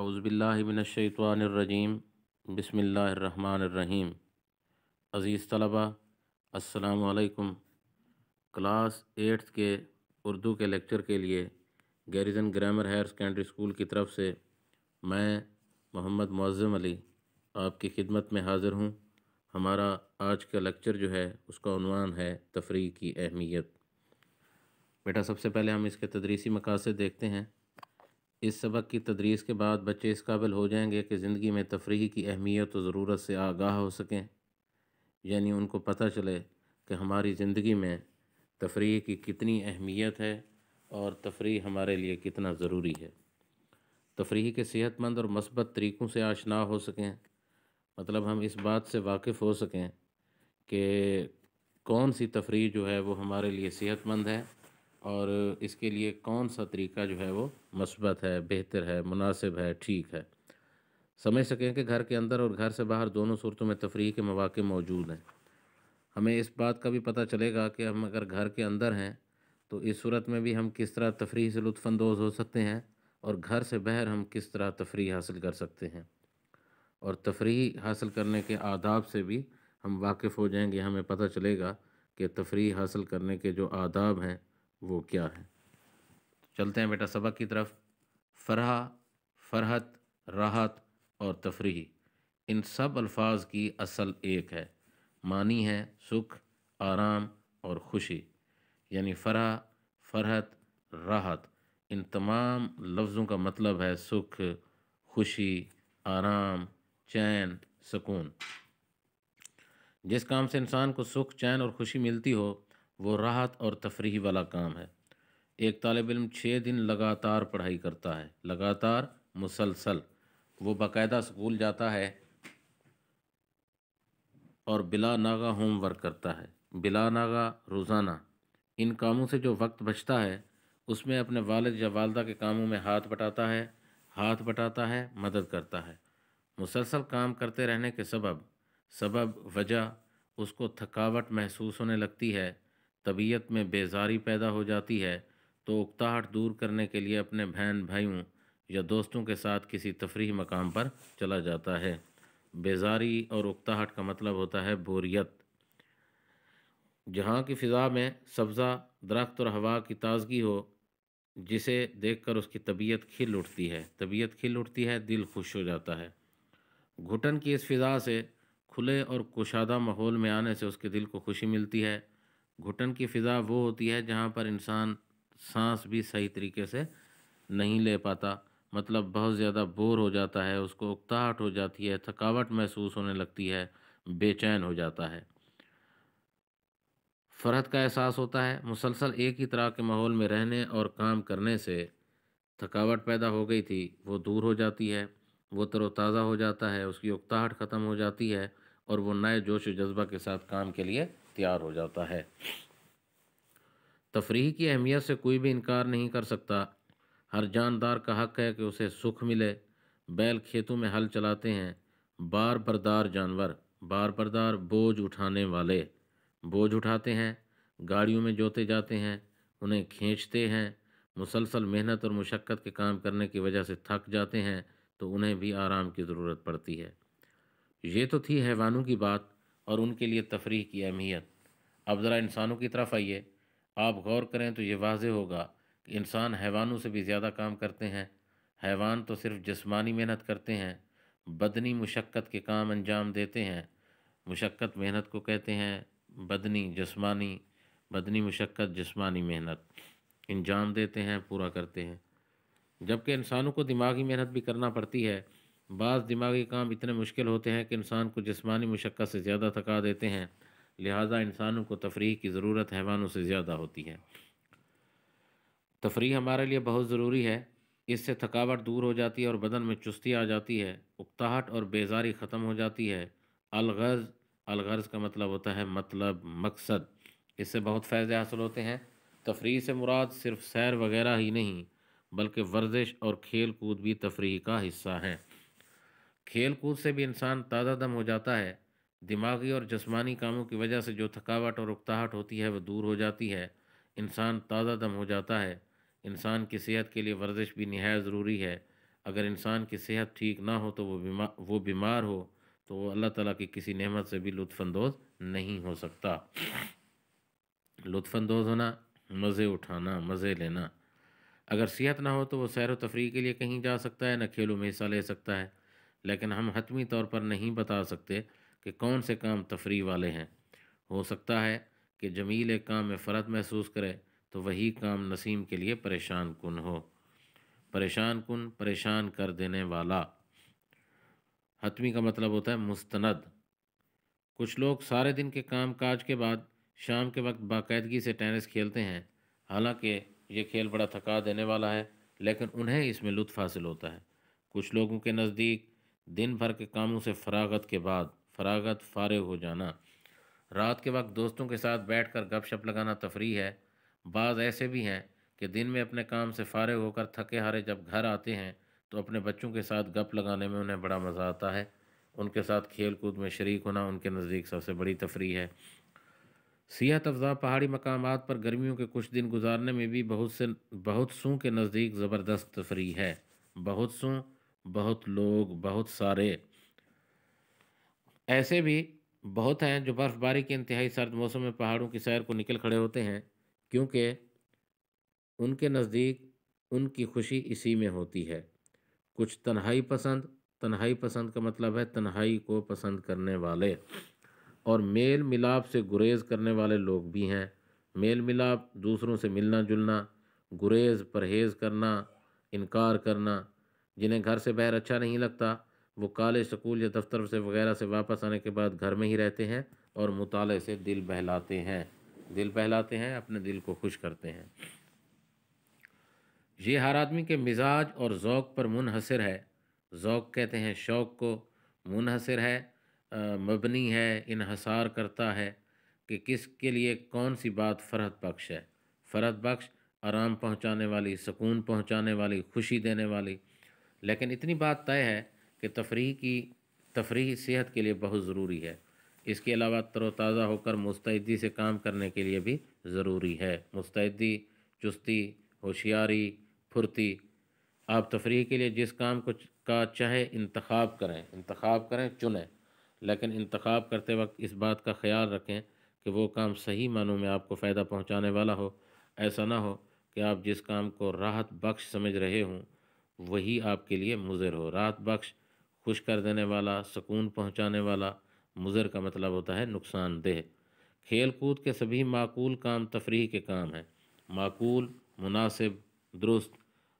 अउज़बिल्लिमिनशवानरजीम बसमीम अज़ीज़ तलबा असलकम क्लास एट्थ के उर्दू के लेक्चर के लिए garrison grammar higher secondary school की तरफ से मैं मोहम्मद मज़म अली आपकी खिदमत में हाज़िर हूँ हमारा आज का लेक्चर जो है उसका उनवान है तफरी की अहमियत बेटा सबसे पहले हम इसके तदरीसी मकासद देखते हैं इस सबक की तदरीस के बाद बच्चे इस काबिल हो जाएंगे कि ज़िंदगी में तफरी की अहमियत और ज़रूरत से आगाह हो सकें यानी उनको पता चले कि हमारी ज़िंदगी में तफरी की कितनी अहमियत है और तफरी हमारे लिए कितना ज़रूरी है तफरी के सेहतमंद और मस्बत तरीक़ों से आशना हो सकें मतलब हम इस बात से वाकिफ़ हो सकें कि कौन सी तफरी जो है वो हमारे लिए सेहतमंद है और इसके लिए कौन सा तरीका जो है वो मस्बत है बेहतर है मुनासिब है ठीक है समझ सकें कि घर के अंदर और घर से बाहर दोनों सूरतों में तफरी के मौाक़े मौजूद हैं हमें इस बात का भी पता चलेगा कि हम अगर घर के अंदर हैं तो इस सूरत में भी हम किस तरह तफरी से लुफानंदोज़ हो सकते हैं और घर से बाहर हम किस तरह तफरी हासिल कर सकते हैं और तफरी हासिल करने के आदाब से भी हम वाकिफ़ हो जाएंगे हमें पता चलेगा कि तफरी हासिल करने के जो आदाब हैं वो क्या है चलते हैं बेटा सबक की तरफ फरहा फरहत राहत और तफरी इन सब अल्फाज की असल एक है मानी है सुख आराम और खुशी यानी फरह फरहत राहत इन तमाम लफ्ज़ों का मतलब है सुख खुशी आराम चैन सुकून जिस काम से इंसान को सुख चैन और खुशी मिलती हो वो राहत और तफरी वाला काम है एक तालब इम छः दिन लगातार पढ़ाई करता है लगातार मुसलसल वो बाकायदा स्कूल जाता है और बिला नागा होमवर्क करता है बिला नागा रोज़ाना इन कामों से जो वक्त बचता है उसमें अपने वालद या वालदा के कामों में हाथ बटाता है हाथ बटाता है मदद करता है मुसलसल काम करते रहने के सबब सबब वजह उसको थकावट महसूस होने लगती है तबीयत में बेजारी पैदा हो जाती है तो उकताहट दूर करने के लिए अपने बहन भाइयों या दोस्तों के साथ किसी तफरी मकाम पर चला जाता है बेजारी और उकताहट का मतलब होता है बोरियत जहाँ की फ़िज़ा में सब्ज़ा दरख्त और हवा की ताज़गी हो जिसे देखकर उसकी तबीयत खिल उठती है तबीयत खिल उठती है दिल खुश हो जाता है घुटन की इस फ़िज़ा से खुले और कुशादा माहौल में आने से उसके दिल को खुशी मिलती है घुटन की फ़िज़ा वो होती है जहाँ पर इंसान सांस भी सही तरीके से नहीं ले पाता मतलब बहुत ज़्यादा बोर हो जाता है उसको उकताहट हो जाती है थकावट महसूस होने लगती है बेचैन हो जाता है फरहत का एहसास होता है मुसलसल एक ही तरह के माहौल में रहने और काम करने से थकावट पैदा हो गई थी वो दूर हो जाती है वो तरोताज़ा हो जाता है उसकी उकताहट ख़त्म हो जाती है और वो नए जोश जज्बा के साथ काम के लिए इख्तियार हो जाता है तफरी की अहमियत से कोई भी इनकार नहीं कर सकता हर जानदार का हक है कि उसे सुख मिले बैल खेतों में हल चलाते हैं बार बरदार जानवर बार बरदार बोझ उठाने वाले बोझ उठाते हैं गाड़ियों में जोते जाते हैं उन्हें खींचते हैं मुसलसल मेहनत और मशक्क़त के काम करने की वजह से थक जाते हैं तो उन्हें भी आराम की ज़रूरत पड़ती है ये तो थी हैवानों की बात और उनके लिए तफरी की अहमियत अब ज़रा इंसानों की तरफ आइए आप गौर करें तो ये वाज होगा कि इंसान हैवानों से भी ज़्यादा काम करते हैं हैवान तो सिर्फ जिसमानी मेहनत करते हैं बदनी मुशक्क़त के काम अंजाम देते हैं मुशक्क़त मेहनत को कहते हैं बदनी जिसमानी बदनी मुशक्क़त जिसमानी मेहनत अंजाम देते हैं पूरा करते हैं जबकि इंसानों को दिमागी मेहनत भी करना पड़ती है बाज़ दिमागी काम इतने मुश्किल होते हैं कि इंसान को जिसमानी मुशक्क़त से ज़्यादा थका देते हैं लिहाजा इंसानों को तफरी की ज़रूरत हैवानों से ज़्यादा होती है तफरी हमारे लिए बहुत ज़रूरी है इससे थकावट दूर हो जाती है और बदन में चुस्ती आ जाती है उकताहट और बेजारी ख़त्म हो जाती है अलगर्ज़ अलगर्ज़ का मतलब होता है मतलब मकसद इससे बहुत फ़ायदे हासिल होते हैं तफरी से मुराद सिर्फ सैर वगैरह ही नहीं बल्कि वर्जिश और खेल कूद भी तफरी का हिस्सा हैं खेल कूद से भी इंसान ताज़ा दम हो जाता है दिमागी और जस्मानी कामों की वजह से जो थकावट और उकताहट होती है वह दूर हो जाती है इंसान ताज़ा दम हो जाता है इंसान की सेहत के लिए वर्जिश भी नहायत ज़रूरी है अगर इंसान की सेहत ठीक ना हो तो वो बीमार वो बीमार हो तो वो अल्लाह ताला की किसी नेमत से भी लुफानंदोज़ नहीं हो सकता लुफानंदोज़ होना मज़े उठाना मज़े लेना अगर सेहत ना हो तो वो सैर व तफरी के लिए कहीं जा सकता है ना खेलों में हिस्सा ले सकता है लेकिन हम हतमी तौर पर नहीं बता सकते कि कौन से काम तफरी वाले हैं हो सकता है कि जमील एक काम में फ़र्द महसूस करे तो वही काम नसीम के लिए परेशान कन हो परेशान कन परेशान कर देने वाला हतमी का मतलब होता है मुस्तंद कुछ लोग सारे दिन के काम काज के बाद शाम के वक्त बाकायदगी से टेनिस खेलते हैं हालांकि ये खेल बड़ा थका देने वाला है लेकिन उन्हें इसमें लुत्फ हासिल होता है कुछ लोगों के नज़दीक दिन भर के कामों से फरागत के बाद फरागत फारे हो जाना रात के वक्त दोस्तों के साथ बैठ कर गपशप लगाना तफरी है बाज़ ऐसे भी हैं कि दिन में अपने काम से फारे होकर थके हारे जब घर आते हैं तो अपने बच्चों के साथ गप लगाने में उन्हें बड़ा मज़ा आता है उनके साथ खेल कूद में शरीक होना उनके नज़दीक सबसे बड़ी तफरी है सियात अफजा पहाड़ी मकाम पर गर्मियों के कुछ दिन गुजारने में भी बहुत से बहुत सू के नज़दीक ज़बरदस्त तफरी है बहुत सों बहुत लोग बहुत सारे ऐसे भी बहुत हैं जो बर्फ़बारी के इंतहाई सर्द मौसम में पहाड़ों की सैर को निकल खड़े होते हैं क्योंकि उनके नज़दीक उनकी खुशी इसी में होती है कुछ तन्हाई पसंद तन्हाई पसंद का मतलब है तन्हाई को पसंद करने वाले और मेल मिलाप से गुरेज करने वाले लोग भी हैं मेल मिलाप दूसरों से मिलना जुलना गुरेज परहेज़ करना इनकार करना जिन्हें घर से बाहर अच्छा नहीं लगता वो कॉलेज स्कूल या दफ्तर से वगैरह से वापस आने के बाद घर में ही रहते हैं और मुताले से दिल बहलाते हैं दिल बहलाते हैं अपने दिल को खुश करते हैं ये हर आदमी के मिजाज और ओक़ पर मुनहसर है ओक़ कहते हैं शौक़ को मुनहसर है मबनी है इनहसार करता है कि किसके लिए कौन सी बात फ़रहत बख्श है फ़रहत बख्श आराम पहुंचाने वाली सुकून पहुंचाने वाली खुशी देने वाली लेकिन इतनी बात तय है कि तफरी की तफरी सेहत के लिए बहुत ज़रूरी है इसके अलावा तरोताज़ा होकर मुस्तैदी से काम करने के लिए भी ज़रूरी है मुस्तैदी चुस्ती होशियारी फुर्ती आप तफरी के लिए जिस काम को का चाहे इंतखब करें इंतखब करें चुनें लेकिन इंतखब करते वक्त इस बात का ख्याल रखें कि वो काम सही मानों में आपको फ़ायदा पहुंचाने वाला हो ऐसा ना हो कि आप जिस काम को राहत बख्श समझ रहे हों वही आपके लिए मुज़र हो रात बख्श खुश कर देने वाला सुकून पहुंचाने वाला मुज़र का मतलब होता है नुकसानदेह खेल कूद के सभी माकूल काम तफरी के काम हैं माकूल मुनासिब दुरुस्त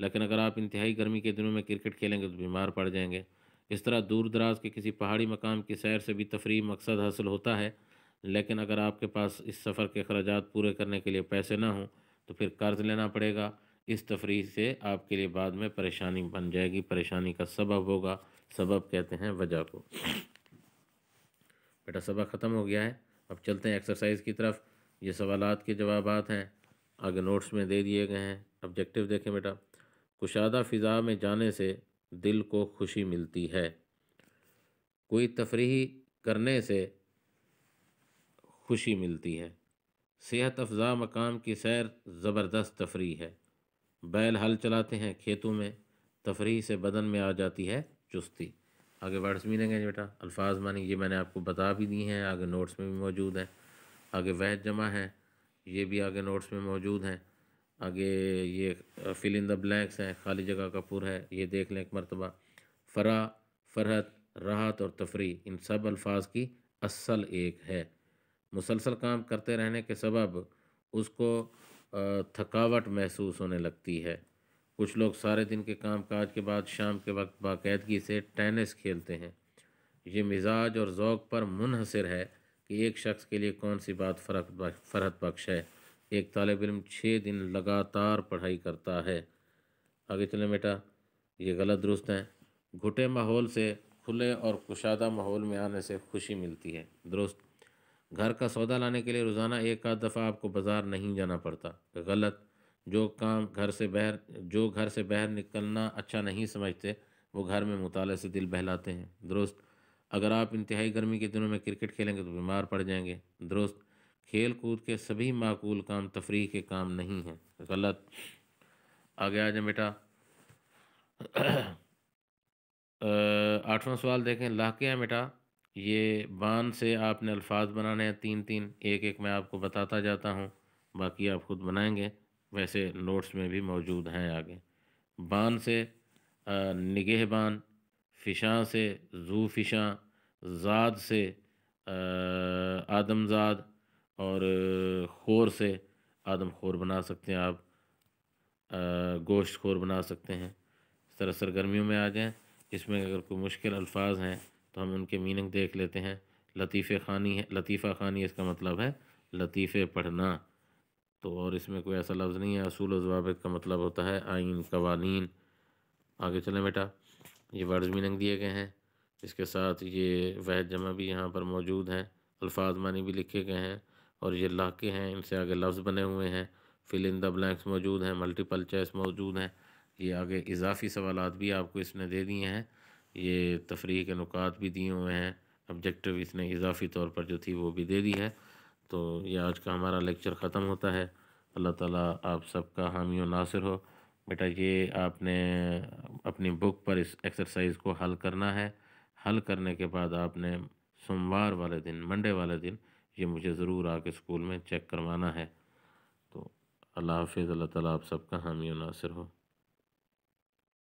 लेकिन अगर आप इंतहाई गर्मी के दिनों में क्रिकेट खेलेंगे तो बीमार पड़ जाएंगे इस तरह दूर दराज के किसी पहाड़ी मकाम की सैर से भी तफरी मकसद हासिल होता है लेकिन अगर आपके पास इस सफ़र के अखराज पूरे करने के लिए पैसे ना हों तो फिर कर्ज़ लेना पड़ेगा इस तफरी से आपके लिए बाद में परेशानी बन जाएगी परेशानी का सबब होगा सबब कहते हैं वजह को बेटा सबक ख़त्म हो गया है अब चलते हैं एक्सरसाइज की तरफ ये सवाल के जवाब हैं आगे नोट्स में दे दिए गए हैं ऑब्जेक्टिव देखें बेटा कुशादा फ़िज़ा में जाने से दिल को खुशी मिलती है कोई तफरी करने से खुशी मिलती है सेहत अफजा मकाम की सैर ज़बरदस्त तफरी है बैल हल चलाते हैं खेतों में तफरी से बदन में आ जाती है चुस्ती आगे वर्ड्स मिलेंगे बेटा अल्फाज मानी ये मैंने आपको बता भी दिए हैं आगे नोट्स में भी मौजूद हैं आगे वह जमा है ये भी आगे नोट्स में मौजूद हैं आगे ये फिल इन द ब्लैक्स हैं खाली जगह का पुर है ये देख लें एक मरतबा फरा फरहत राहत और तफरी इन सब अल्फाज की असल एक है मुसलसल काम करते रहने के सबब उसको थकावट महसूस होने लगती है कुछ लोग सारे दिन के काम काज के बाद शाम के वक्त बाकायदगी से टेनिस खेलते हैं ये मिजाज और ओक़ पर मुनहसर है कि एक शख्स के लिए कौन सी बात फरक फरहत बख्श है एक तालब इम छः दिन लगातार पढ़ाई करता है आगे चले बेटा ये गलत दुरुस्त हैं घुटे माहौल से खुले और कुशादा माहौल में आने से खुशी मिलती है दुरुस्त घर का सौदा लाने के लिए रोज़ाना एक आध दफ़ा आपको बाज़ार नहीं जाना पड़ता गलत जो काम घर से बाहर जो घर से बाहर निकलना अच्छा नहीं समझते वो घर में मुताले से दिल बहलाते हैं दुरुस्त अगर आप इंतहाई गर्मी के दिनों में क्रिकेट खेलेंगे तो बीमार पड़ जाएंगे दुरुस्त खेल कूद के सभी माकूल काम तफरी के काम नहीं हैं गलत आगे आ जाए बेटा आठवां सवाल देखें लाके हैं बेटा ये बान से आपने अल्फाज बनाने हैं तीन तीन एक एक मैं आपको बताता जाता हूँ बाकी आप खुद बनाएंगे वैसे नोट्स में भी मौजूद हैं आगे बान से निगह बान फिशाँ से जू फ़िशा ज़ाद से आदमजाद और खोर से आदम खोर बना सकते हैं आप गोश्त खोर बना सकते हैं इस तरह सरगर्मियों में आ जाएँ इसमें अगर कोई मुश्किल अल्फाज हैं तो हम उनके मीनिंग देख लेते हैं लतीफ़े खानी है लतीफ़ा खानी इसका मतलब है लतीफ़े पढ़ना तो और इसमें कोई ऐसा लफ्ज़ नहीं है असूल जवाब का मतलब होता है आइन कवानी आगे चलें बेटा ये वर्ड्स मीनिंग दिए गए हैं इसके साथ ये वह जमा भी यहाँ पर मौजूद हैं अल्फाज मानी भी लिखे गए हैं और ये लाके हैं इनसे आगे लफ्ज़ बने हुए हैं फिल इन द ब्लैंक्स मौजूद हैं मल्टीपल चॉइस मौजूद हैं ये आगे इजाफी सवाल भी आपको इसने दे दिए हैं ये तफरी के नुकात भी दिए हुए हैं ऑब्जेक्टिव इसने इजाफी तौर पर जो थी वो भी दे दी है तो ये आज का हमारा लेक्चर ख़त्म होता है अल्लाह ताला आप सबका हामी नासिर हो बेटा ये आपने अपनी बुक पर इस एक्सरसाइज को हल करना है हल करने के बाद आपने सोमवार वाले दिन मंडे वाले दिन ये मुझे ज़रूर आके स्कूल में चेक करवाना है तो अल्लाह हाफिज़ अल्लाह ताला आप सबका हामी नासिर हो